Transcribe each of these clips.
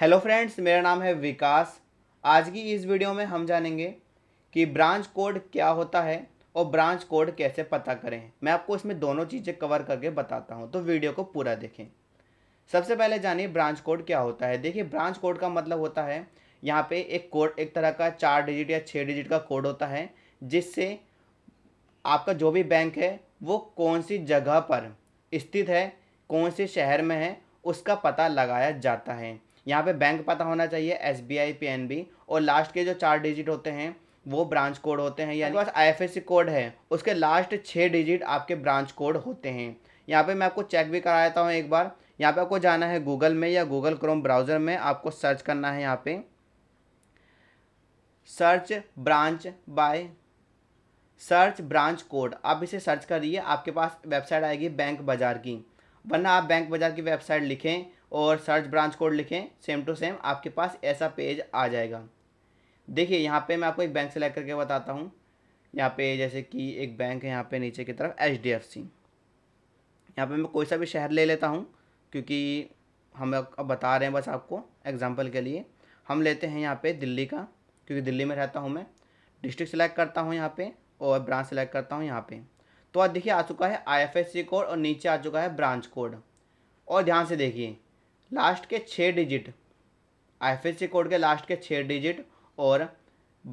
hello friends मेरा नाम है विकास आज की इस वीडियो में हम जानेंगे कि ब्रांच कोड क्या होता है और ब्रांच कोड कैसे पता करें मैं आपको इसमें दोनों चीज़ें कवर करके बताता हूँ तो वीडियो को पूरा देखें सबसे पहले जानिए ब्रांच कोड क्या होता है देखिए ब्रांच कोड का मतलब होता है यहाँ पे एक कोड एक तरह का चार डिजिट या छः डिजिट का कोड होता है जिससे आपका जो भी बैंक है वो कौन सी जगह पर स्थित है कौन से शहर में है उसका पता लगाया जाता है यहाँ पे बैंक पता होना चाहिए S B I P N B और लास्ट के जो चार डिजिट होते हैं वो ब्रांच कोड होते हैं यानी पास I F S C code है उसके लास्ट छः डिजिट आपके ब्रांच कोड होते हैं यहाँ पे मैं आपको चेक भी करा देता हूँ एक बार यहाँ पे आपको जाना है गूगल में या गूगल क्रोम ब्राउज़र में आपको सर्च करना है यहाँ पे search branch by search branch code आप इसे सर्च करिए आपके पास वेबसाइट आएगी बैंक बाज़ार की वरना आप बैंक बाज़ार की वेबसाइट लिखें और सर्च ब्रांच कोड लिखें सेम टू सेम आपके पास ऐसा पेज आ जाएगा देखिए यहाँ पे मैं आपको एक बैंक सेलेक्ट करके बताता हूँ यहाँ पे जैसे कि एक बैंक है यहाँ पे नीचे की तरफ एच डी एफ सी यहाँ पर मैं कोई सा भी शहर ले लेता हूँ क्योंकि हम अब बता रहे हैं बस आपको एग्ज़ाम्पल के लिए हम लेते हैं यहाँ पे दिल्ली का क्योंकि दिल्ली में रहता हूँ मैं डिस्ट्रिक्ट सेलेक्ट करता हूँ यहाँ पे और ब्रांच सेलेक्ट करता हूँ यहाँ पे तो आज देखिए आ चुका है सी कोड और नीचे आ चुका है ब्रांच कोड और ध्यान से देखिए लास्ट के छः डिजिट आईएफएससी कोड के लास्ट के छः डिजिट और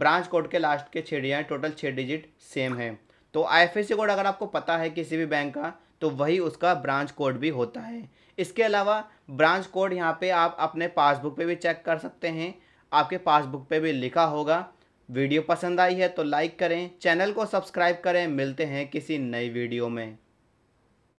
ब्रांच कोड के लास्ट के छः डिजिट टोटल छः डिजिट सेम है तो आईएफएससी कोड अगर आपको पता है किसी भी बैंक का तो वही उसका ब्रांच कोड भी होता है इसके अलावा ब्रांच कोड यहाँ पे आप अपने पासबुक पे भी चेक कर सकते हैं आपके पासबुक पे भी लिखा होगा वीडियो पसंद आई है तो लाइक करें चैनल को सब्सक्राइब करें मिलते हैं किसी नई वीडियो में